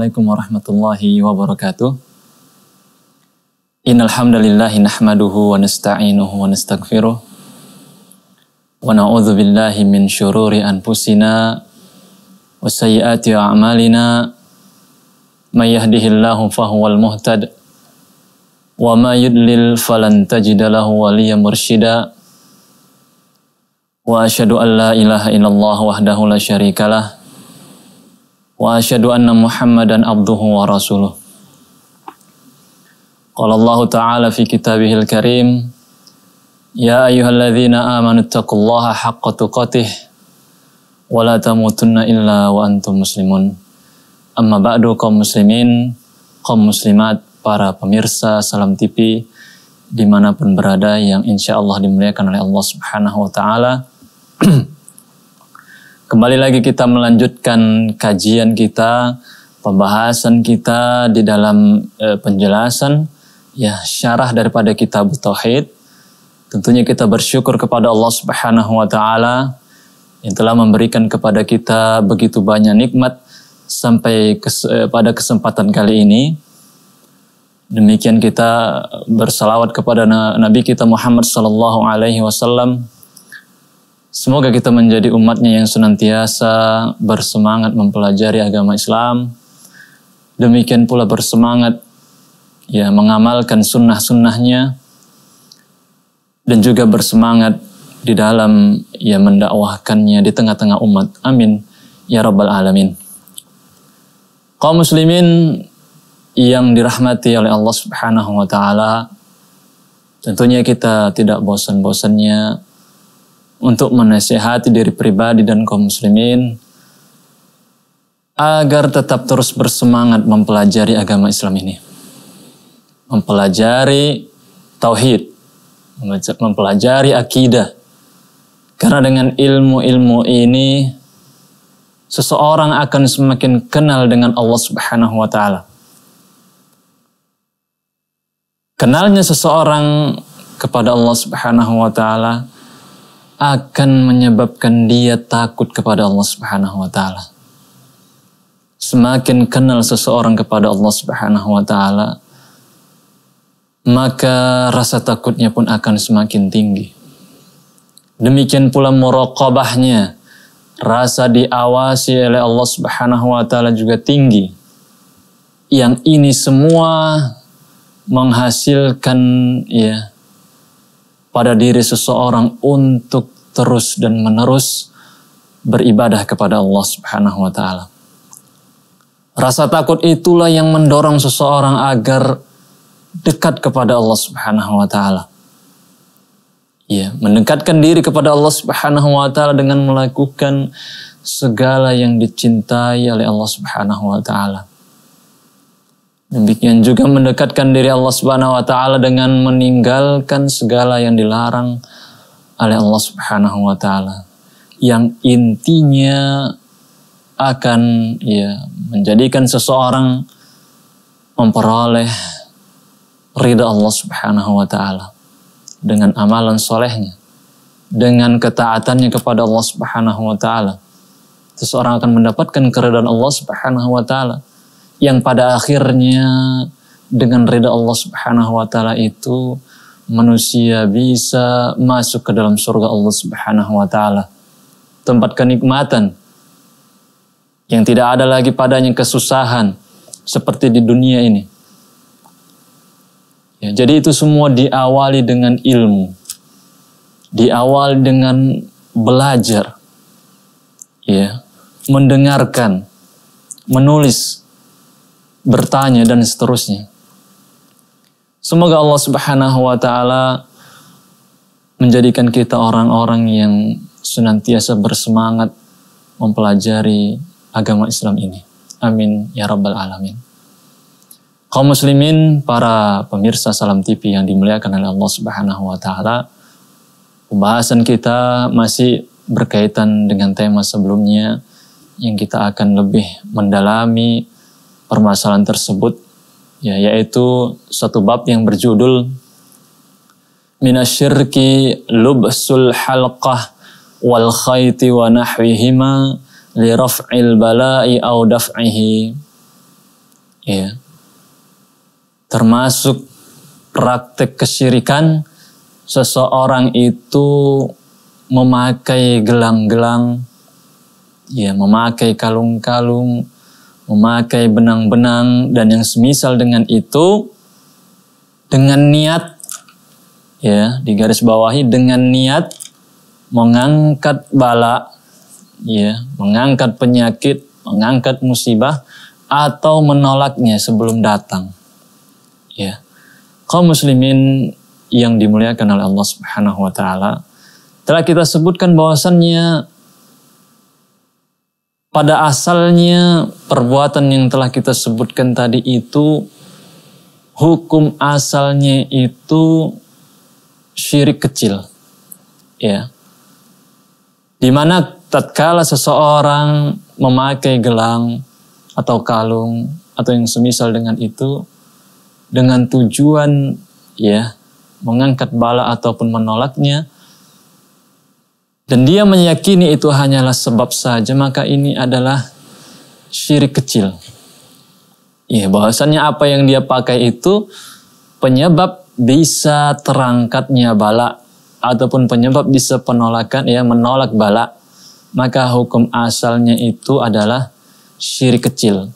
Assalamualaikum warahmatullahi wabarakatuh. Innal hamdalillah nahmaduhu wa nasta'inuhu wa nastaghfiruh. Wa na'udzu billahi min syururi anfusina wa sayyiati a'malina. May yahdihillahu fahuwal muhtad wa may yudlil falan tajida lahu waliya mursyida. Wa asyhadu an la ilaha illallah wahdahu la syarikalah واشهد ان محمدا عبده ورسوله قال الله تعالى في كتابه الكريم يا ايها الذين امنوا اتقوا الله حق تقاته ولا تموتن الا وانتم مسلمون اما بعد kaum muslimin kaum muslimat para pemirsa salam TV dimanapun berada yang insya Allah dimuliakan oleh Allah subhanahu wa ta'ala Kembali lagi kita melanjutkan kajian kita, pembahasan kita di dalam e, penjelasan ya syarah daripada kitab tauhid. Tentunya kita bersyukur kepada Allah Subhanahu wa taala yang telah memberikan kepada kita begitu banyak nikmat sampai kes, e, pada kesempatan kali ini. Demikian kita bersalawat kepada Nabi kita Muhammad sallallahu alaihi wasallam Semoga kita menjadi umatnya yang senantiasa bersemangat mempelajari agama Islam. Demikian pula bersemangat ya mengamalkan sunnah-sunnahnya dan juga bersemangat di dalam ya mendakwahkannya di tengah-tengah umat. Amin. Ya Rabbal Alamin. Kaum muslimin yang dirahmati oleh Allah Subhanahu wa taala, tentunya kita tidak bosan-bosannya untuk menasehati diri pribadi dan kaum muslimin agar tetap terus bersemangat mempelajari agama Islam ini. Mempelajari tauhid, mempelajari akidah. Karena dengan ilmu-ilmu ini seseorang akan semakin kenal dengan Allah Subhanahu wa taala. Kenalnya seseorang kepada Allah Subhanahu wa taala akan menyebabkan dia takut kepada Allah Subhanahu wa taala. Semakin kenal seseorang kepada Allah Subhanahu wa taala, maka rasa takutnya pun akan semakin tinggi. Demikian pula muraqabahnya, rasa diawasi oleh Allah Subhanahu wa taala juga tinggi. Yang ini semua menghasilkan ya pada diri seseorang untuk terus dan menerus beribadah kepada Allah Subhanahu wa taala. Rasa takut itulah yang mendorong seseorang agar dekat kepada Allah Subhanahu wa taala. Ya, mendekatkan diri kepada Allah Subhanahu wa taala dengan melakukan segala yang dicintai oleh Allah Subhanahu wa taala. Demikian juga mendekatkan diri Allah Subhanahu wa taala dengan meninggalkan segala yang dilarang oleh Allah Subhanahu wa taala yang intinya akan ya menjadikan seseorang memperoleh ridha Allah Subhanahu wa taala dengan amalan solehnya dengan ketaatannya kepada Allah Subhanahu wa taala seseorang akan mendapatkan keridhaan Allah Subhanahu wa taala yang pada akhirnya dengan ridha Allah Subhanahu wa taala itu manusia bisa masuk ke dalam surga Allah Subhanahu wa taala. Tempat kenikmatan yang tidak ada lagi padanya kesusahan seperti di dunia ini. Ya, jadi itu semua diawali dengan ilmu. Diawali dengan belajar. Ya, mendengarkan, menulis, bertanya dan seterusnya. Semoga Allah Subhanahu wa taala menjadikan kita orang-orang yang senantiasa bersemangat mempelajari agama Islam ini. Amin ya rabbal alamin. Kaum muslimin, para pemirsa Salam TV yang dimuliakan oleh Allah Subhanahu wa taala. Pembahasan kita masih berkaitan dengan tema sebelumnya yang kita akan lebih mendalami permasalahan tersebut ya yaitu satu bab yang berjudul minasyirki lubsul halqah wal khayti wa nahwihima li raf'il bala'i au daf'ihi ya termasuk praktik kesyirikan seseorang itu memakai gelang-gelang ya memakai kalung-kalung memakai benang-benang dan yang semisal dengan itu dengan niat ya di garis bawahi dengan niat mengangkat bala ya mengangkat penyakit mengangkat musibah atau menolaknya sebelum datang ya kaum muslimin yang dimuliakan oleh Allah Subhanahu wa taala telah kita sebutkan bahwasannya pada asalnya perbuatan yang telah kita sebutkan tadi itu hukum asalnya itu syirik kecil. Ya. Dimana tatkala seseorang memakai gelang atau kalung atau yang semisal dengan itu dengan tujuan ya mengangkat bala ataupun menolaknya dan dia meyakini itu hanyalah sebab saja, maka ini adalah syirik kecil. Ya, bahwasannya apa yang dia pakai itu penyebab bisa terangkatnya bala ataupun penyebab bisa penolakan ya menolak bala maka hukum asalnya itu adalah syirik kecil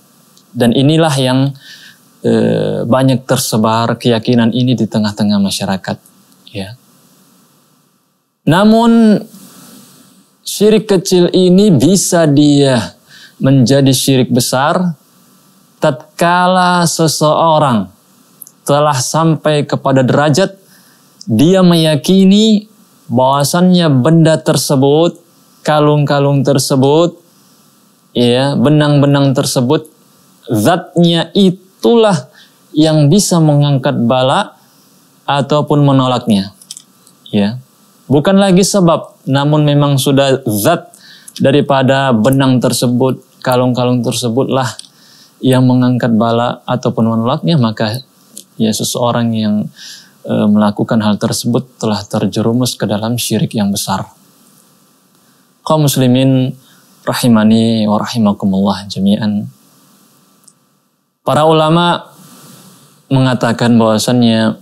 dan inilah yang e, banyak tersebar keyakinan ini di tengah-tengah masyarakat ya namun syirik kecil ini bisa dia menjadi syirik besar tatkala seseorang telah sampai kepada derajat dia meyakini bahwasannya benda tersebut, kalung-kalung tersebut, ya, benang-benang tersebut zatnya itulah yang bisa mengangkat bala ataupun menolaknya. Ya. Bukan lagi sebab namun memang sudah zat daripada benang tersebut, kalung-kalung tersebutlah yang mengangkat bala ataupun menolaknya, maka ya seseorang yang e, melakukan hal tersebut telah terjerumus ke dalam syirik yang besar. Kaum muslimin rahimani wa rahimakumullah jami'an. Para ulama mengatakan bahwasannya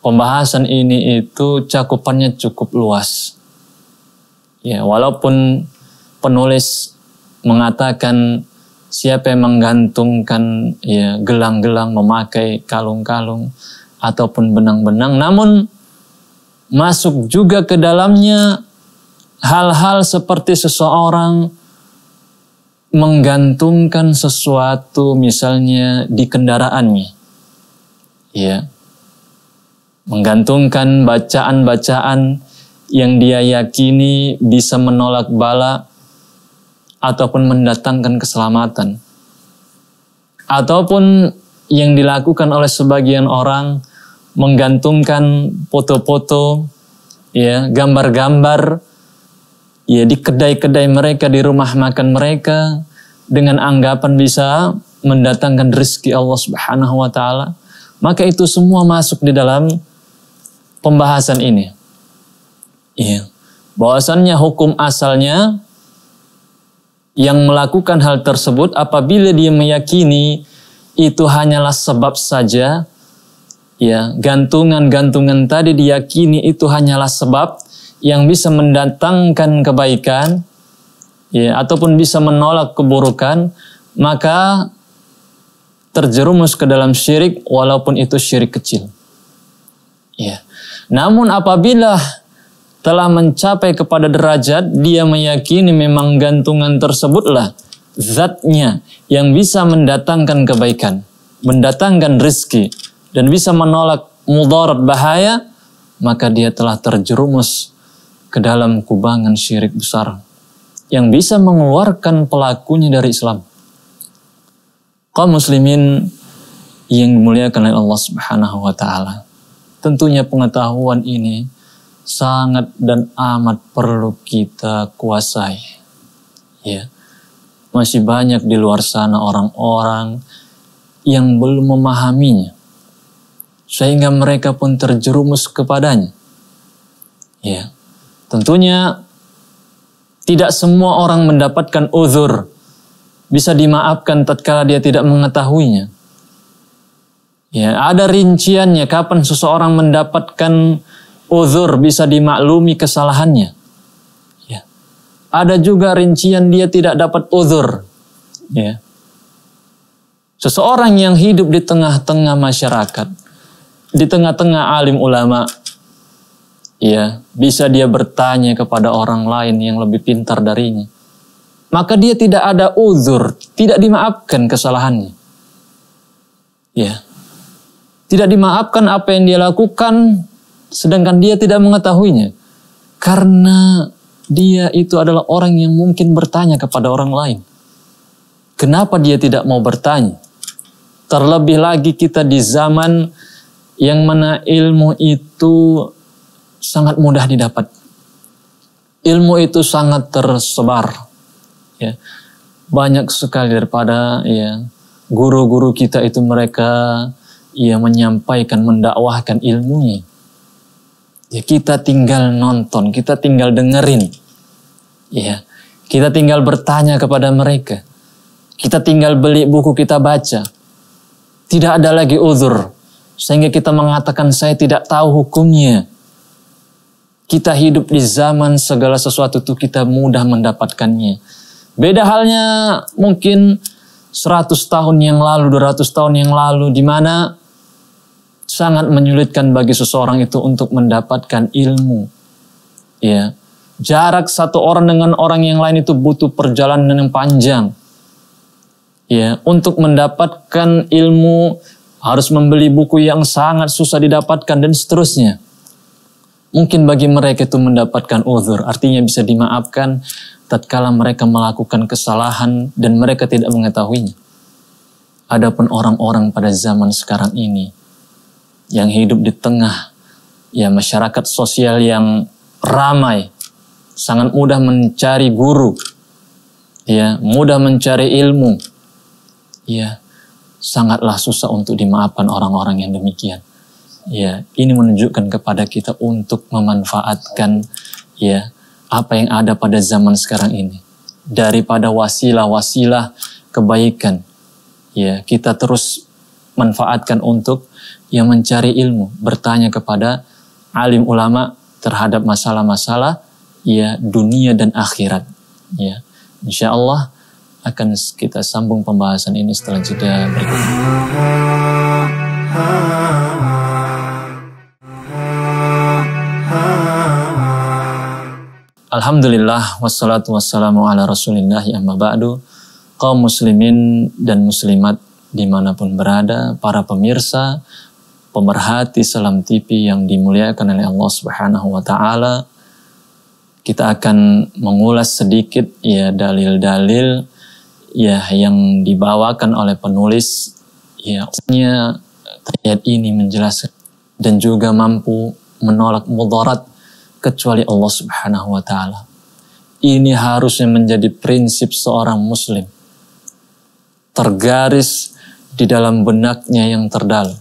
pembahasan ini itu cakupannya cukup luas. Ya, walaupun penulis mengatakan siapa yang menggantungkan ya gelang-gelang memakai kalung-kalung ataupun benang-benang, namun masuk juga ke dalamnya hal-hal seperti seseorang menggantungkan sesuatu misalnya di kendaraannya. Ya, menggantungkan bacaan-bacaan yang dia yakini bisa menolak bala ataupun mendatangkan keselamatan. Ataupun yang dilakukan oleh sebagian orang menggantungkan foto-foto ya, gambar-gambar ya di kedai-kedai mereka, di rumah makan mereka dengan anggapan bisa mendatangkan rezeki Allah Subhanahu wa taala. Maka itu semua masuk di dalam pembahasan ini. Iya. Bahwasannya hukum asalnya yang melakukan hal tersebut apabila dia meyakini itu hanyalah sebab saja ya gantungan-gantungan tadi diyakini itu hanyalah sebab yang bisa mendatangkan kebaikan ya ataupun bisa menolak keburukan maka terjerumus ke dalam syirik walaupun itu syirik kecil ya namun apabila telah mencapai kepada derajat, dia meyakini memang gantungan tersebutlah zatnya yang bisa mendatangkan kebaikan, mendatangkan rizki, dan bisa menolak mudarat bahaya, maka dia telah terjerumus ke dalam kubangan syirik besar yang bisa mengeluarkan pelakunya dari Islam. Kaum muslimin yang dimuliakan oleh Allah Subhanahu wa taala. Tentunya pengetahuan ini sangat dan amat perlu kita kuasai. Ya. Masih banyak di luar sana orang-orang yang belum memahaminya. Sehingga mereka pun terjerumus kepadanya. Ya. Tentunya tidak semua orang mendapatkan uzur bisa dimaafkan tatkala dia tidak mengetahuinya. Ya, ada rinciannya kapan seseorang mendapatkan uzur bisa dimaklumi kesalahannya. Ya. Ada juga rincian dia tidak dapat uzur. Ya. Seseorang yang hidup di tengah-tengah masyarakat, di tengah-tengah alim ulama, ya, bisa dia bertanya kepada orang lain yang lebih pintar darinya. Maka dia tidak ada uzur, tidak dimaafkan kesalahannya. Ya tidak dimaafkan apa yang dia lakukan sedangkan dia tidak mengetahuinya karena dia itu adalah orang yang mungkin bertanya kepada orang lain. Kenapa dia tidak mau bertanya? Terlebih lagi kita di zaman yang mana ilmu itu sangat mudah didapat. Ilmu itu sangat tersebar. Ya. Banyak sekali daripada ya guru-guru kita itu mereka ia menyampaikan, mendakwahkan ilmunya. Ya kita tinggal nonton, kita tinggal dengerin. Ya, kita tinggal bertanya kepada mereka. Kita tinggal beli buku kita baca. Tidak ada lagi uzur sehingga kita mengatakan saya tidak tahu hukumnya. Kita hidup di zaman segala sesuatu itu kita mudah mendapatkannya. Beda halnya mungkin 100 tahun yang lalu, 200 tahun yang lalu, di mana sangat menyulitkan bagi seseorang itu untuk mendapatkan ilmu. Ya. Jarak satu orang dengan orang yang lain itu butuh perjalanan yang panjang. Ya, untuk mendapatkan ilmu harus membeli buku yang sangat susah didapatkan dan seterusnya. Mungkin bagi mereka itu mendapatkan uzur, artinya bisa dimaafkan tatkala mereka melakukan kesalahan dan mereka tidak mengetahuinya. Adapun orang-orang pada zaman sekarang ini, yang hidup di tengah ya masyarakat sosial yang ramai, sangat mudah mencari guru, ya mudah mencari ilmu, ya sangatlah susah untuk dimaafkan orang-orang yang demikian. Ya, ini menunjukkan kepada kita untuk memanfaatkan ya apa yang ada pada zaman sekarang ini daripada wasilah-wasilah kebaikan. Ya, kita terus manfaatkan untuk yang mencari ilmu, bertanya kepada alim ulama terhadap masalah-masalah ya dunia dan akhirat. Ya, insya Allah akan kita sambung pembahasan ini setelah jeda berikut. Alhamdulillah wassalatu wassalamu ala rasulillah ya amma ba'du kaum muslimin dan muslimat dimanapun berada para pemirsa pemerhati Salam TV yang dimuliakan oleh Allah Subhanahu wa taala. Kita akan mengulas sedikit ya dalil-dalil ya yang dibawakan oleh penulis ya ayat ini menjelaskan dan juga mampu menolak mudarat kecuali Allah Subhanahu wa taala. Ini harusnya menjadi prinsip seorang muslim. Tergaris di dalam benaknya yang terdalam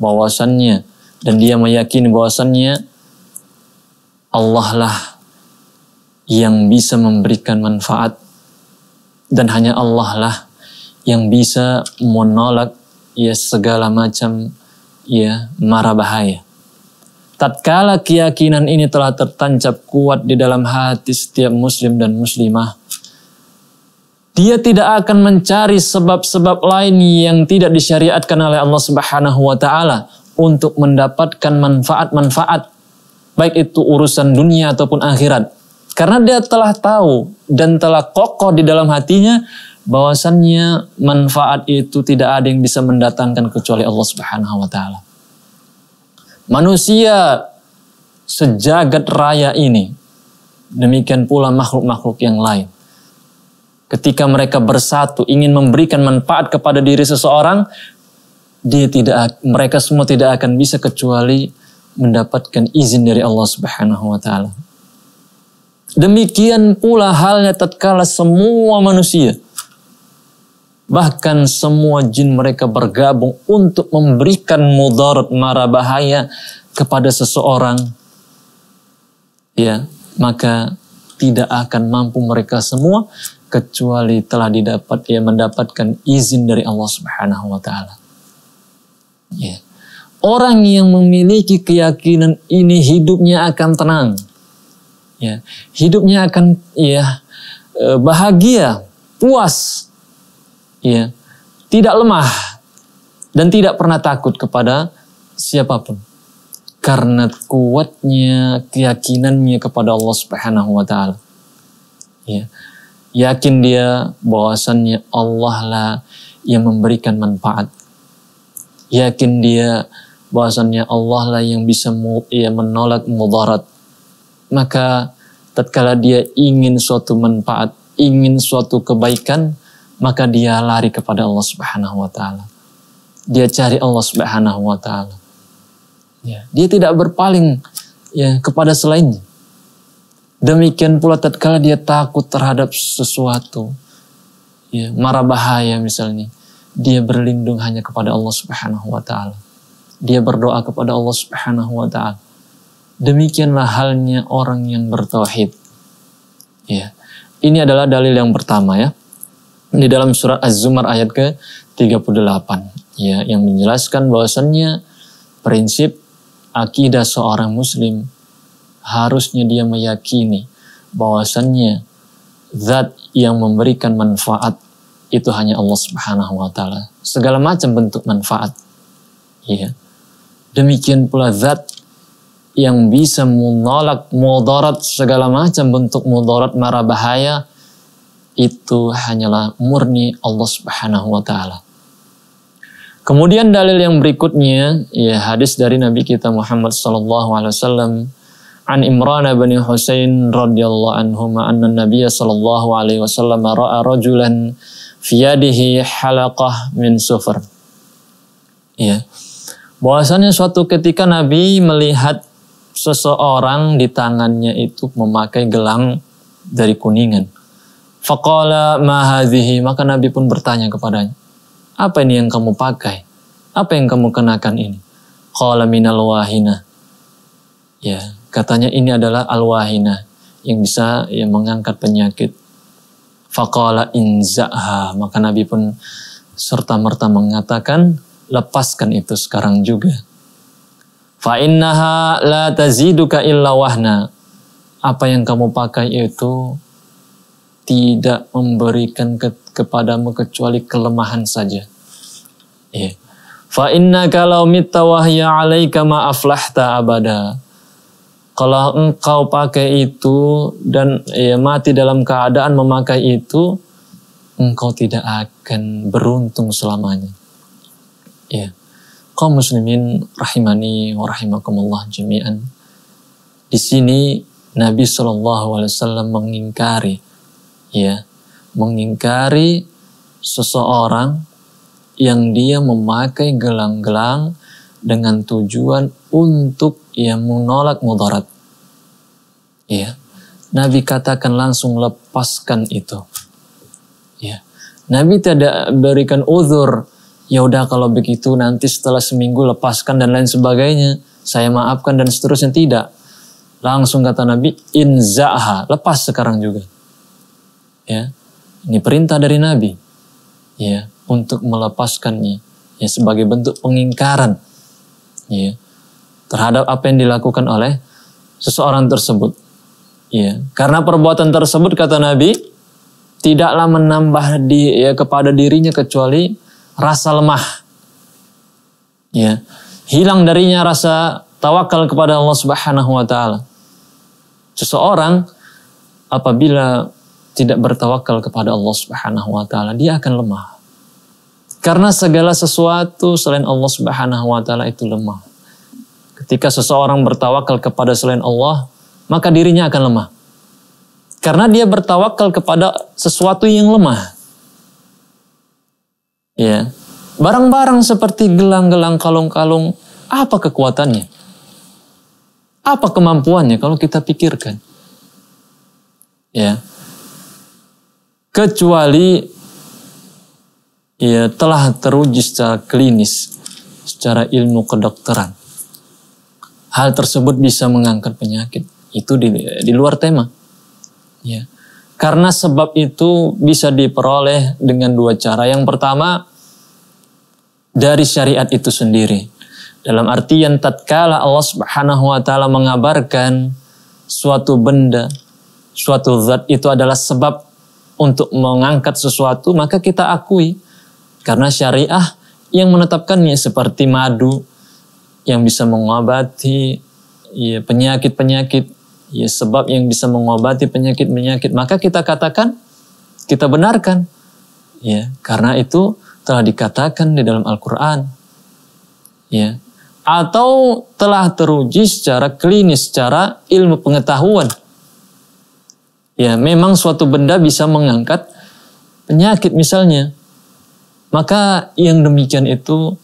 bahwasannya dan dia meyakini bahwasannya Allah lah yang bisa memberikan manfaat dan hanya Allah lah yang bisa menolak ya segala macam ya mara bahaya. Tatkala keyakinan ini telah tertancap kuat di dalam hati setiap muslim dan muslimah, dia tidak akan mencari sebab-sebab lain yang tidak disyariatkan oleh Allah Subhanahu wa taala untuk mendapatkan manfaat-manfaat baik itu urusan dunia ataupun akhirat. Karena dia telah tahu dan telah kokoh di dalam hatinya bahwasannya manfaat itu tidak ada yang bisa mendatangkan kecuali Allah Subhanahu wa taala. Manusia sejagat raya ini demikian pula makhluk-makhluk yang lain ketika mereka bersatu ingin memberikan manfaat kepada diri seseorang, dia tidak mereka semua tidak akan bisa kecuali mendapatkan izin dari Allah Subhanahu wa taala. Demikian pula halnya tatkala semua manusia bahkan semua jin mereka bergabung untuk memberikan mudarat mara bahaya kepada seseorang ya maka tidak akan mampu mereka semua kecuali telah didapat ia mendapatkan izin dari Allah Subhanahu wa taala. Ya. Orang yang memiliki keyakinan ini hidupnya akan tenang. Ya, hidupnya akan ya e, bahagia, puas. Ya. Tidak lemah dan tidak pernah takut kepada siapapun. Karena kuatnya keyakinannya kepada Allah Subhanahu wa taala. Ya Yakin dia bahwasannya Allah lah yang memberikan manfaat. Yakin dia bahwasannya Allah lah yang bisa ia ya, menolak mudarat. Maka tatkala dia ingin suatu manfaat, ingin suatu kebaikan, maka dia lari kepada Allah Subhanahu wa taala. Dia cari Allah Subhanahu wa taala. Ya, dia tidak berpaling ya kepada selainnya. Demikian pula tatkala dia takut terhadap sesuatu, ya, marah bahaya misalnya, dia berlindung hanya kepada Allah Subhanahu wa taala. Dia berdoa kepada Allah Subhanahu wa taala. Demikianlah halnya orang yang bertauhid. Ya. Ini adalah dalil yang pertama ya. Di dalam surat Az-Zumar ayat ke-38 ya yang menjelaskan bahwasannya prinsip akidah seorang muslim harusnya dia meyakini bahwasannya zat yang memberikan manfaat itu hanya Allah Subhanahu wa taala. Segala macam bentuk manfaat. ya Demikian pula zat yang bisa menolak mudarat segala macam bentuk mudarat mara bahaya itu hanyalah murni Allah Subhanahu wa taala. Kemudian dalil yang berikutnya ya hadis dari Nabi kita Muhammad sallallahu alaihi wasallam عن Imran بن حسين رضي الله عنهما أن النبي صلى الله عليه وسلم رأى رجلا في يده حلقة من ya bahwasanya suatu ketika Nabi melihat seseorang di tangannya itu memakai gelang dari kuningan faqala ma maka Nabi pun bertanya kepadanya apa ini yang kamu pakai apa yang kamu kenakan ini qala minal wahina ya Katanya ini adalah al-wahina yang bisa ya, mengangkat penyakit. Fakola inza'ha. Maka Nabi pun serta-merta mengatakan lepaskan itu sekarang juga. Fa innaha la taziduka illa wahna. Apa yang kamu pakai itu tidak memberikan ke, kepadamu kecuali kelemahan saja. Iya. Fa inna kalau mitawahya wahya alaika ma aflahta abada. Kalau engkau pakai itu dan ya, mati dalam keadaan memakai itu, engkau tidak akan beruntung selamanya. Ya. Kau muslimin rahimani wa rahimakumullah jami'an. Di sini Nabi saw mengingkari ya, mengingkari seseorang yang dia memakai gelang-gelang dengan tujuan untuk ia menolak mudarat. Ya. Nabi katakan langsung lepaskan itu. Ya. Nabi tidak berikan uzur. Ya udah kalau begitu nanti setelah seminggu lepaskan dan lain sebagainya. Saya maafkan dan seterusnya tidak. Langsung kata Nabi, inzaha, lepas sekarang juga. Ya. Ini perintah dari Nabi. Ya, untuk melepaskannya. Ya, sebagai bentuk pengingkaran. Ya. Terhadap apa yang dilakukan oleh seseorang tersebut Ya, karena perbuatan tersebut kata Nabi tidaklah menambah di, ya, kepada dirinya kecuali rasa lemah. Ya, hilang darinya rasa tawakal kepada Allah Subhanahu wa taala. Seseorang apabila tidak bertawakal kepada Allah Subhanahu wa taala, dia akan lemah. Karena segala sesuatu selain Allah Subhanahu wa taala itu lemah. Ketika seseorang bertawakal kepada selain Allah, maka dirinya akan lemah. Karena dia bertawakal kepada sesuatu yang lemah. Ya. Barang-barang seperti gelang-gelang kalung-kalung, apa kekuatannya? Apa kemampuannya kalau kita pikirkan? Ya. Kecuali ya telah teruji secara klinis, secara ilmu kedokteran. Hal tersebut bisa mengangkat penyakit itu di, di luar tema. Ya. Karena sebab itu bisa diperoleh dengan dua cara. Yang pertama dari syariat itu sendiri. Dalam artian tatkala Allah Subhanahu wa taala mengabarkan suatu benda, suatu zat itu adalah sebab untuk mengangkat sesuatu, maka kita akui karena syariah yang menetapkannya seperti madu yang bisa mengobati ya, penyakit-penyakit ya sebab yang bisa mengobati penyakit-penyakit, maka kita katakan, kita benarkan. Ya, karena itu telah dikatakan di dalam Al-Qur'an. Ya. Atau telah teruji secara klinis, secara ilmu pengetahuan. Ya, memang suatu benda bisa mengangkat penyakit misalnya. Maka yang demikian itu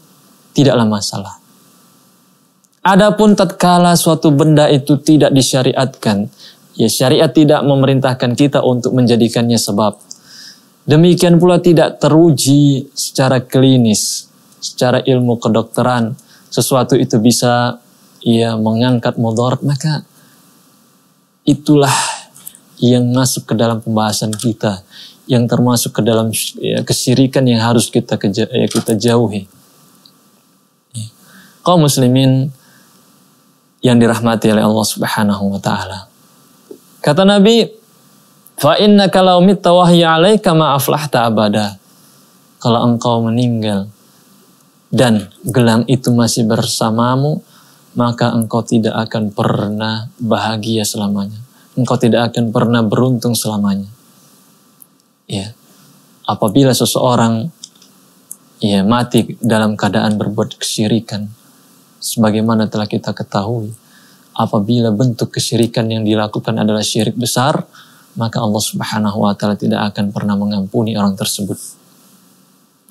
tidaklah masalah. Adapun tatkala suatu benda itu tidak disyariatkan, ya syariat tidak memerintahkan kita untuk menjadikannya sebab. Demikian pula tidak teruji secara klinis, secara ilmu kedokteran, sesuatu itu bisa ya mengangkat mudarat, maka itulah yang masuk ke dalam pembahasan kita, yang termasuk ke dalam ya, kesirikan yang harus kita ya, kita jauhi. Kau muslimin yang dirahmati oleh Allah Subhanahu wa taala. Kata Nabi, "Fa innaka law mitta wa hiya 'alaika ma aflahta abada." Kalau engkau meninggal dan gelang itu masih bersamamu, maka engkau tidak akan pernah bahagia selamanya. Engkau tidak akan pernah beruntung selamanya. Ya. Apabila seseorang ya mati dalam keadaan berbuat kesyirikan, sebagaimana telah kita ketahui apabila bentuk kesyirikan yang dilakukan adalah syirik besar maka Allah Subhanahu wa taala tidak akan pernah mengampuni orang tersebut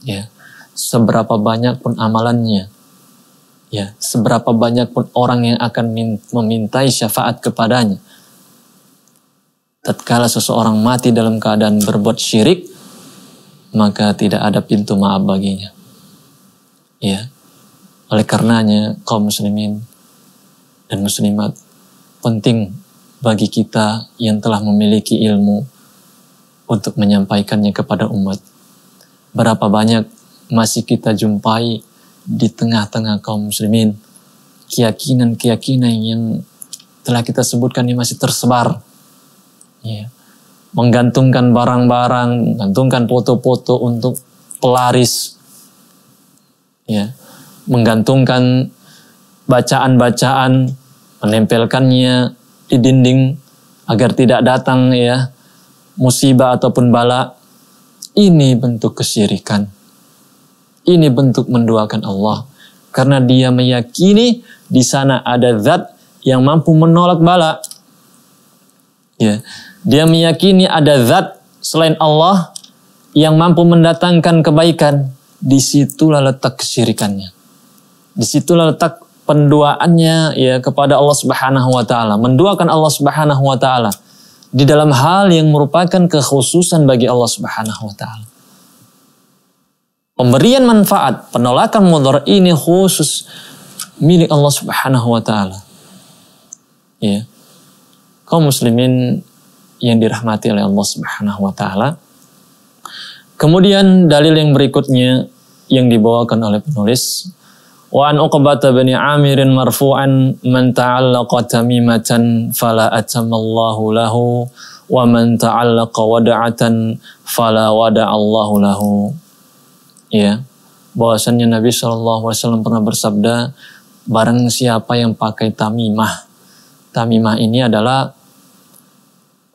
ya seberapa banyak pun amalannya ya seberapa banyak pun orang yang akan memintai syafaat kepadanya tatkala seseorang mati dalam keadaan berbuat syirik maka tidak ada pintu maaf baginya ya oleh karenanya kaum muslimin dan muslimat penting bagi kita yang telah memiliki ilmu untuk menyampaikannya kepada umat. Berapa banyak masih kita jumpai di tengah-tengah kaum muslimin keyakinan-keyakinan yang telah kita sebutkan ini masih tersebar. Ya. Menggantungkan barang-barang, menggantungkan foto-foto untuk pelaris. Ya menggantungkan bacaan-bacaan, menempelkannya di dinding agar tidak datang ya musibah ataupun bala. Ini bentuk kesyirikan. Ini bentuk menduakan Allah. Karena dia meyakini di sana ada zat yang mampu menolak bala. Ya. Dia meyakini ada zat selain Allah yang mampu mendatangkan kebaikan. Disitulah letak kesyirikannya. Disitulah letak penduaannya ya kepada Allah Subhanahu wa taala, menduakan Allah Subhanahu wa taala di dalam hal yang merupakan kekhususan bagi Allah Subhanahu wa taala. Pemberian manfaat, penolakan motor ini khusus milik Allah Subhanahu wa taala. Ya. Kaum muslimin yang dirahmati oleh Allah Subhanahu wa taala. Kemudian dalil yang berikutnya yang dibawakan oleh penulis وعن عقبة بن عامر مرفوعا من تعلق تميمة فلا أتم الله له ومن تعلق ودعة فلا ودع الله له ya bahwasanya Nabi Shallallahu Alaihi Wasallam pernah bersabda barang siapa yang pakai tamimah tamimah ini adalah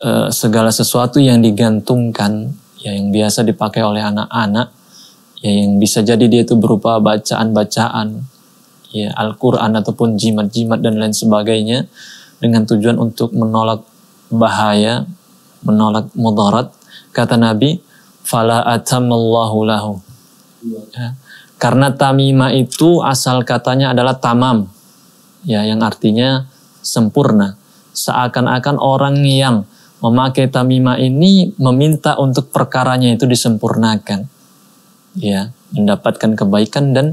e, segala sesuatu yang digantungkan ya yang biasa dipakai oleh anak-anak ya, yang bisa jadi dia itu berupa bacaan-bacaan ya Al-Quran ataupun jimat-jimat dan lain sebagainya dengan tujuan untuk menolak bahaya menolak mudarat kata Nabi fala atamallahu lahu ya. karena tamima itu asal katanya adalah tamam ya yang artinya sempurna seakan-akan orang yang memakai tamima ini meminta untuk perkaranya itu disempurnakan ya mendapatkan kebaikan dan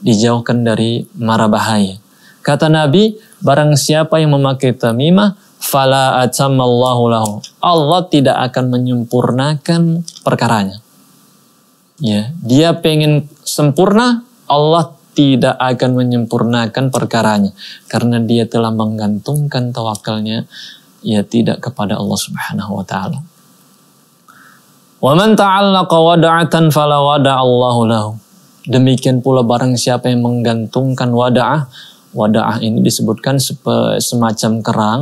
dijauhkan dari mara bahaya. Kata Nabi, barang siapa yang memakai tamimah, fala atamallahu lahu. Allah tidak akan menyempurnakan perkaranya. Ya, dia pengen sempurna, Allah tidak akan menyempurnakan perkaranya karena dia telah menggantungkan tawakalnya ya tidak kepada Allah Subhanahu wa taala. Demikian pula barang siapa yang menggantungkan wada'ah. Wada'ah ini disebutkan semacam kerang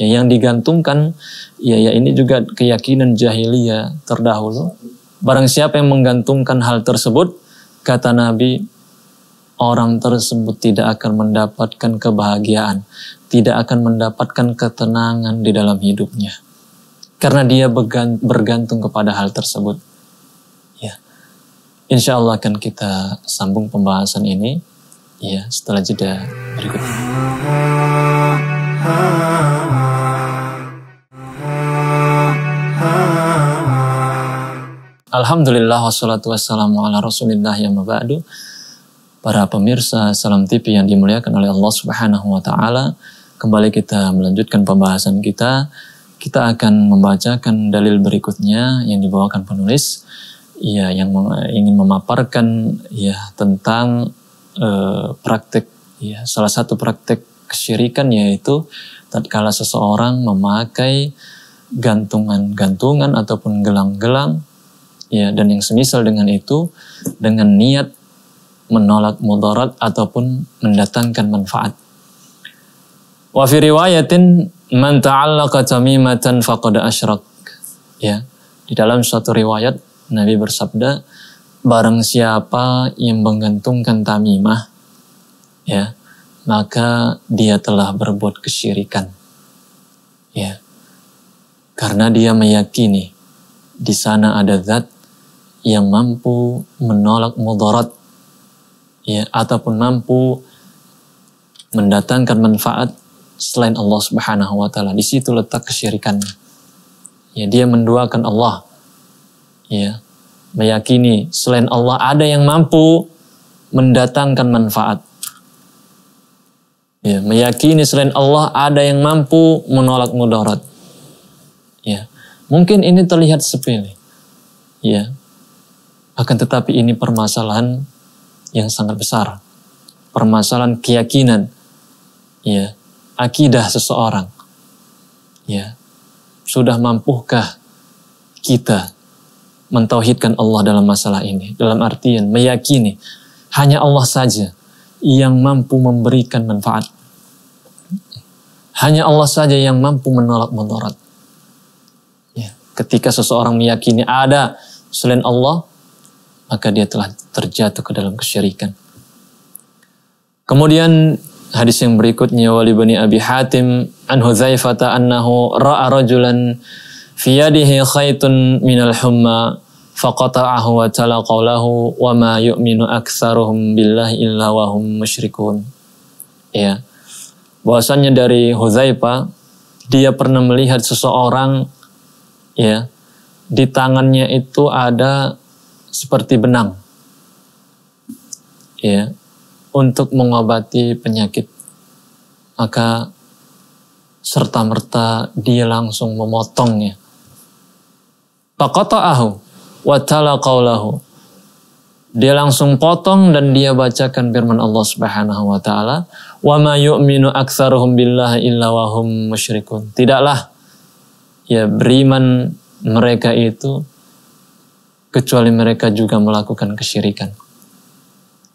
ya, yang digantungkan. Ya, ya ini juga keyakinan jahiliyah terdahulu. Barang siapa yang menggantungkan hal tersebut, kata Nabi, orang tersebut tidak akan mendapatkan kebahagiaan, tidak akan mendapatkan ketenangan di dalam hidupnya karena dia bergantung kepada hal tersebut. Ya, insya Allah akan kita sambung pembahasan ini ya setelah jeda berikut. Alhamdulillah wassalatu wassalamu ala rasulillah yang mabadu. Para pemirsa Salam TV yang dimuliakan oleh Allah Subhanahu wa taala, kembali kita melanjutkan pembahasan kita kita akan membacakan dalil berikutnya yang dibawakan penulis ya yang ingin memaparkan ya tentang e, eh, praktek ya salah satu praktek kesyirikan yaitu tatkala seseorang memakai gantungan-gantungan ataupun gelang-gelang ya dan yang semisal dengan itu dengan niat menolak mudarat ataupun mendatangkan manfaat. Wa fi riwayatin Man ta'allaqa tamimatan faqad asyrak. Ya. Di dalam suatu riwayat Nabi bersabda, barang siapa yang menggantungkan tamimah ya, maka dia telah berbuat kesyirikan. Ya. Karena dia meyakini di sana ada zat yang mampu menolak mudarat ya ataupun mampu mendatangkan manfaat selain Allah Subhanahu wa taala. Di situ letak kesyirikannya. Ya, dia menduakan Allah. Ya, meyakini selain Allah ada yang mampu mendatangkan manfaat. Ya, meyakini selain Allah ada yang mampu menolak mudarat. Ya, mungkin ini terlihat sepele. Ya. Akan tetapi ini permasalahan yang sangat besar. Permasalahan keyakinan. Ya akidah seseorang? Ya. Sudah mampukah kita mentauhidkan Allah dalam masalah ini? Dalam artian meyakini hanya Allah saja yang mampu memberikan manfaat. Hanya Allah saja yang mampu menolak mudarat. Ya. Ketika seseorang meyakini ada selain Allah, maka dia telah terjatuh ke dalam kesyirikan. Kemudian Hadis yang berikutnya wali bani Abi Hatim an ta annahu ra'a rajulan fi yadihi khaytun al humma faqata'ahu wa tala qawlahu wa ma yu'minu aktsaruhum billahi illa wa hum musyrikun. Ya. Bahwasanya dari Huzaifah dia pernah melihat seseorang ya di tangannya itu ada seperti benang. Ya, untuk mengobati penyakit. Maka serta-merta dia langsung memotongnya. Pakotoahu, wa talaqaulahu. Dia langsung potong dan dia bacakan firman Allah Subhanahu wa taala, "Wa ma yu'minu aktsaruhum billahi illa wa hum musyrikun." Tidaklah ya beriman mereka itu kecuali mereka juga melakukan kesyirikan.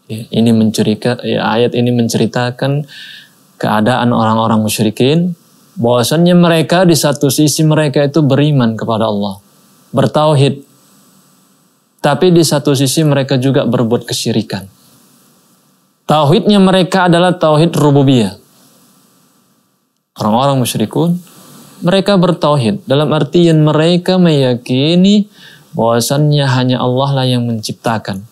Ya, ini mencurika, ya, ayat ini menceritakan keadaan orang-orang musyrikin bahwasannya mereka di satu sisi mereka itu beriman kepada Allah, bertauhid. Tapi di satu sisi mereka juga berbuat kesyirikan. Tauhidnya mereka adalah tauhid rububiyah. Orang-orang musyrikun mereka bertauhid dalam artian mereka meyakini bahwasannya hanya Allah lah yang menciptakan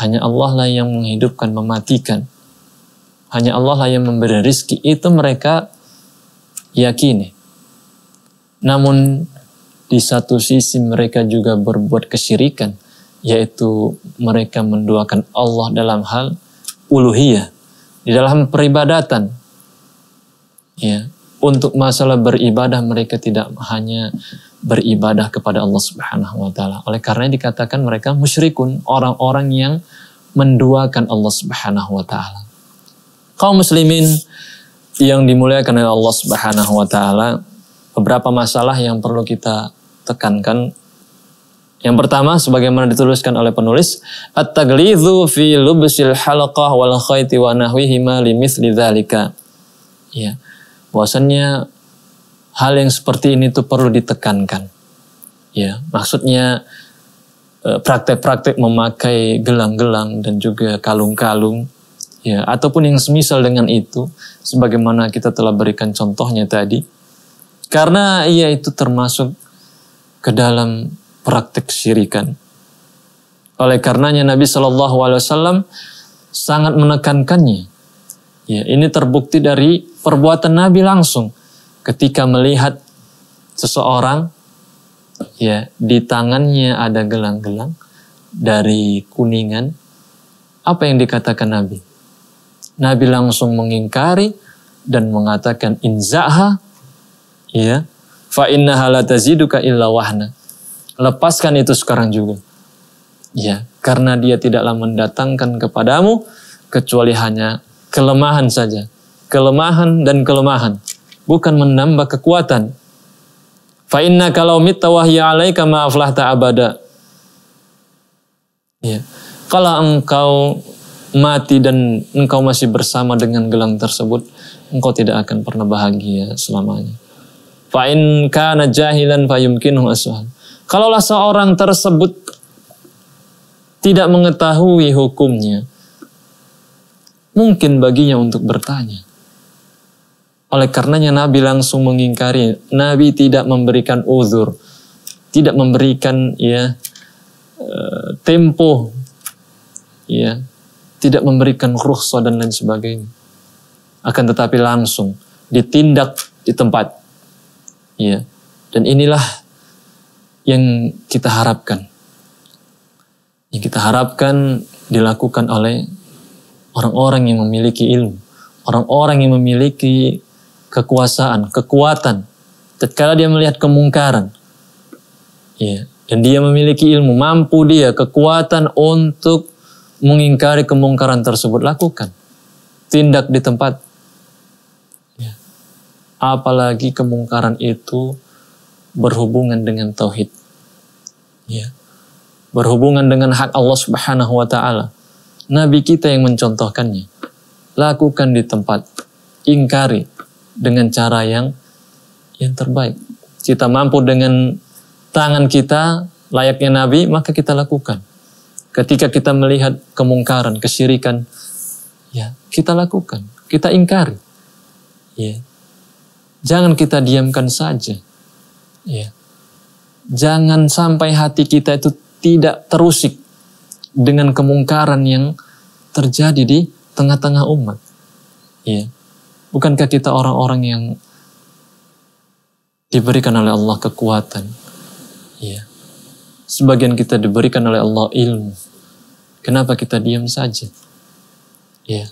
hanya Allah lah yang menghidupkan, mematikan. Hanya Allah lah yang memberi rizki. Itu mereka yakini. Namun di satu sisi mereka juga berbuat kesyirikan. Yaitu mereka menduakan Allah dalam hal uluhiyah. Di dalam peribadatan. Ya, untuk masalah beribadah mereka tidak hanya beribadah kepada Allah Subhanahu wa taala. Oleh karena dikatakan mereka musyrikun, orang-orang yang menduakan Allah Subhanahu wa taala. Kaum muslimin yang dimuliakan oleh Allah Subhanahu wa taala, beberapa masalah yang perlu kita tekankan. Yang pertama sebagaimana dituliskan oleh penulis, at taglidhu fi lubsil halaqah wal khayti wa nahwihi ma limithli dzalika. Ya. Bahwasannya hal yang seperti ini tuh perlu ditekankan. Ya, maksudnya eh, praktek-praktek memakai gelang-gelang dan juga kalung-kalung ya ataupun yang semisal dengan itu sebagaimana kita telah berikan contohnya tadi karena ia itu termasuk ke dalam praktek syirikan. Oleh karenanya Nabi Shallallahu alaihi wasallam sangat menekankannya. Ya, ini terbukti dari perbuatan Nabi langsung ketika melihat seseorang ya di tangannya ada gelang-gelang dari kuningan apa yang dikatakan Nabi Nabi langsung mengingkari dan mengatakan inzaha ya fa innaha la illa wahna lepaskan itu sekarang juga ya karena dia tidaklah mendatangkan kepadamu kecuali hanya kelemahan saja kelemahan dan kelemahan bukan menambah kekuatan. Fa inna kalau mitta wahya alaika maaflah abada. Ya. Kalau engkau mati dan engkau masih bersama dengan gelang tersebut, engkau tidak akan pernah bahagia selamanya. Fa in kana jahilan fa yumkinuhu aswal. Kalaulah seorang tersebut tidak mengetahui hukumnya, mungkin baginya untuk bertanya. Oleh karenanya Nabi langsung mengingkari. Nabi tidak memberikan uzur, tidak memberikan ya eh, tempo, ya tidak memberikan rukhsa dan lain sebagainya. Akan tetapi langsung ditindak di tempat. Ya. Dan inilah yang kita harapkan. Yang kita harapkan dilakukan oleh orang-orang yang memiliki ilmu, orang-orang yang memiliki kekuasaan, kekuatan. Tatkala dia melihat kemungkaran. Ya, dan dia memiliki ilmu, mampu dia kekuatan untuk mengingkari kemungkaran tersebut lakukan. Tindak di tempat. Ya. Apalagi kemungkaran itu berhubungan dengan tauhid. Ya. Berhubungan dengan hak Allah Subhanahu wa taala. Nabi kita yang mencontohkannya. Lakukan di tempat. Ingkari dengan cara yang yang terbaik. Kita mampu dengan tangan kita layaknya Nabi, maka kita lakukan. Ketika kita melihat kemungkaran, kesyirikan, ya kita lakukan, kita ingkari. Ya. Jangan kita diamkan saja. Ya. Jangan sampai hati kita itu tidak terusik dengan kemungkaran yang terjadi di tengah-tengah umat. Ya. Bukankah kita orang-orang yang diberikan oleh Allah kekuatan? Ya. Sebagian kita diberikan oleh Allah ilmu. Kenapa kita diam saja? Ya.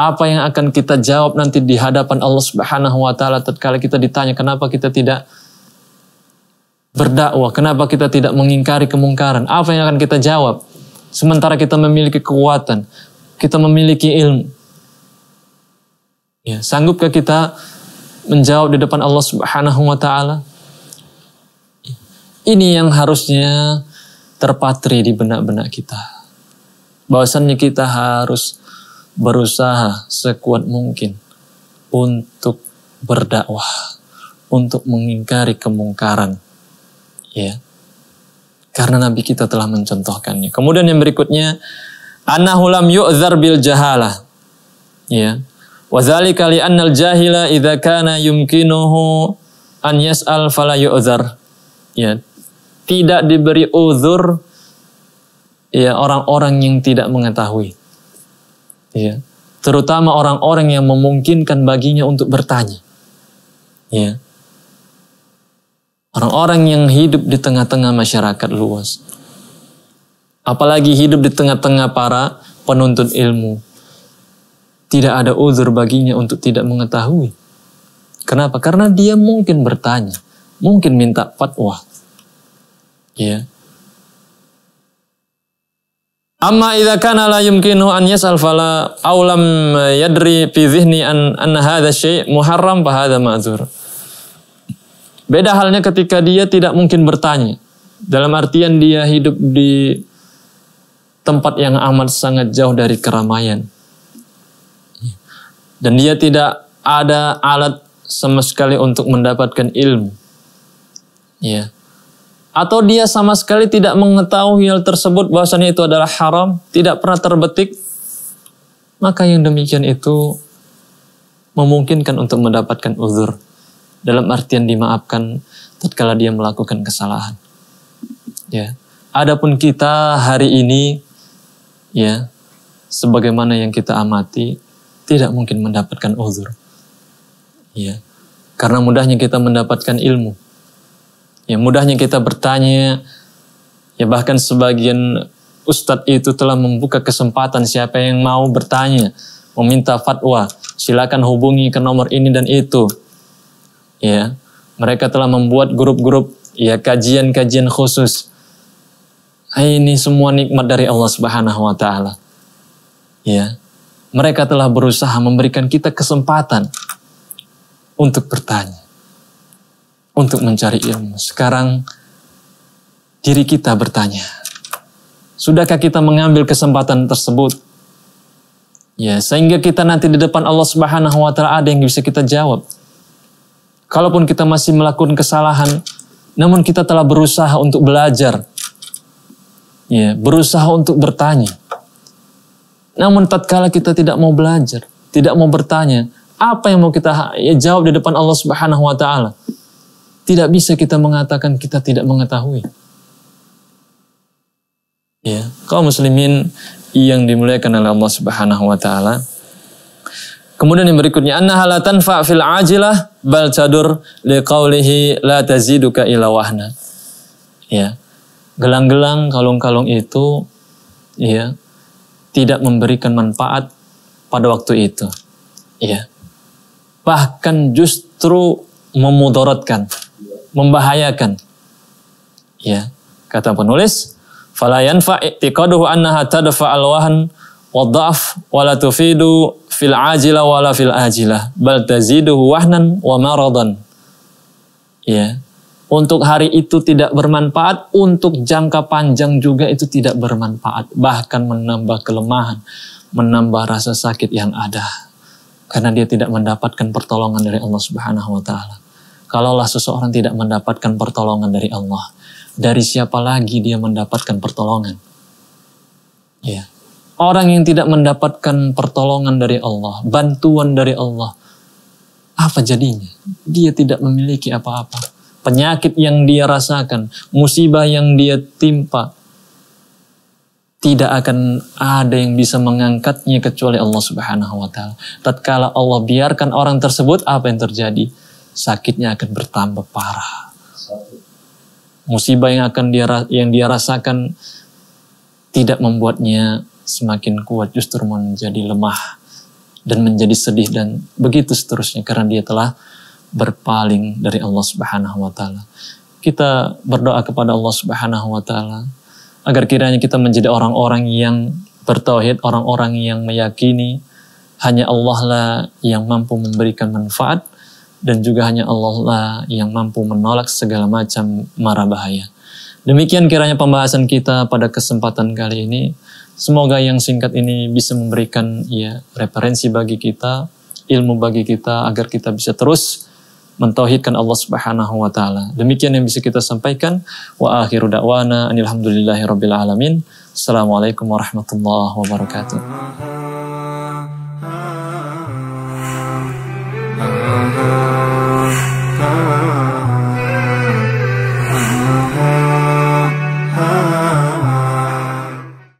Apa yang akan kita jawab nanti di hadapan Allah Subhanahu wa taala tatkala kita ditanya kenapa kita tidak berdakwah, kenapa kita tidak mengingkari kemungkaran? Apa yang akan kita jawab? Sementara kita memiliki kekuatan, kita memiliki ilmu, Ya, sanggupkah kita menjawab di depan Allah Subhanahu wa taala? Ini yang harusnya terpatri di benak-benak kita. Bahwasannya kita harus berusaha sekuat mungkin untuk berdakwah, untuk mengingkari kemungkaran. Ya. Karena Nabi kita telah mencontohkannya. Kemudian yang berikutnya, Anahulam yuzar yu'dzar bil jahalah. Ya. Wazali dzalika li annal jahila idza kana yumkinuhu an yas'al fala yu'dzar. Ya. Tidak diberi uzur ya orang-orang yang tidak mengetahui. Ya. Terutama orang-orang yang memungkinkan baginya untuk bertanya. Ya. Orang-orang yang hidup di tengah-tengah masyarakat luas. Apalagi hidup di tengah-tengah para penuntut ilmu. Tidak ada uzur baginya untuk tidak mengetahui. Kenapa? Karena dia mungkin bertanya, mungkin minta fatwa. Ya. Amma idza kana la yumkinu an yas'al fala aw lam yadri fi dhihni an anna hadha syai' muharram fa hadha ma'dzur. Beda halnya ketika dia tidak mungkin bertanya. Dalam artian dia hidup di tempat yang amat sangat jauh dari keramaian. Dan dia tidak ada alat sama sekali untuk mendapatkan ilmu. Ya. Atau dia sama sekali tidak mengetahui hal tersebut bahwasanya itu adalah haram, tidak pernah terbetik, maka yang demikian itu memungkinkan untuk mendapatkan uzur dalam artian dimaafkan tatkala dia melakukan kesalahan. Ya. Adapun kita hari ini ya sebagaimana yang kita amati tidak mungkin mendapatkan uzur. Ya. Karena mudahnya kita mendapatkan ilmu. Ya, mudahnya kita bertanya. Ya, bahkan sebagian ustadz itu telah membuka kesempatan siapa yang mau bertanya, meminta fatwa, silakan hubungi ke nomor ini dan itu. Ya. Mereka telah membuat grup-grup ya kajian-kajian khusus. Nah, ini semua nikmat dari Allah Subhanahu wa taala. Ya mereka telah berusaha memberikan kita kesempatan untuk bertanya, untuk mencari ilmu. Sekarang diri kita bertanya, sudahkah kita mengambil kesempatan tersebut? Ya, sehingga kita nanti di depan Allah Subhanahu wa taala ada yang bisa kita jawab. Kalaupun kita masih melakukan kesalahan, namun kita telah berusaha untuk belajar. Ya, berusaha untuk bertanya namun tatkala kita tidak mau belajar, tidak mau bertanya, apa yang mau kita ya, jawab di depan Allah Subhanahu wa taala? Tidak bisa kita mengatakan kita tidak mengetahui. Ya, kaum muslimin yang dimuliakan oleh Allah Subhanahu wa taala. Kemudian yang berikutnya annaha la tanfa fil ajilah bal cadur liqaulihi la taziduka ila wahna. Ya. Gelang-gelang kalung-kalung itu ya tidak memberikan manfaat pada waktu itu. Ya. Bahkan justru memudaratkan, membahayakan. Ya, kata penulis, fala yanfa i'tiqaduhu annaha tadfa al-wahn wa dhaf wa la tufidu fil ajila wa la fil ajila, bal taziduhu wahnan wa maradan. Ya. Untuk hari itu tidak bermanfaat, untuk jangka panjang juga itu tidak bermanfaat. Bahkan menambah kelemahan, menambah rasa sakit yang ada. Karena dia tidak mendapatkan pertolongan dari Allah Subhanahu wa taala. Kalaulah seseorang tidak mendapatkan pertolongan dari Allah, dari siapa lagi dia mendapatkan pertolongan? Ya. Orang yang tidak mendapatkan pertolongan dari Allah, bantuan dari Allah, apa jadinya? Dia tidak memiliki apa-apa penyakit yang dia rasakan, musibah yang dia timpa, tidak akan ada yang bisa mengangkatnya kecuali Allah Subhanahu wa taala. Tatkala Allah biarkan orang tersebut apa yang terjadi? Sakitnya akan bertambah parah. Musibah yang akan dia yang dia rasakan tidak membuatnya semakin kuat justru menjadi lemah dan menjadi sedih dan begitu seterusnya karena dia telah berpaling dari Allah Subhanahu wa taala. Kita berdoa kepada Allah Subhanahu wa taala agar kiranya kita menjadi orang-orang yang bertauhid, orang-orang yang meyakini hanya Allah lah yang mampu memberikan manfaat dan juga hanya Allah lah yang mampu menolak segala macam mara bahaya. Demikian kiranya pembahasan kita pada kesempatan kali ini. Semoga yang singkat ini bisa memberikan ya referensi bagi kita, ilmu bagi kita agar kita bisa terus mentauhidkan Allah Subhanahu wa taala. Demikian yang bisa kita sampaikan wa akhiru da'wana alhamdulillahi rabbil alamin. Assalamualaikum warahmatullahi wabarakatuh.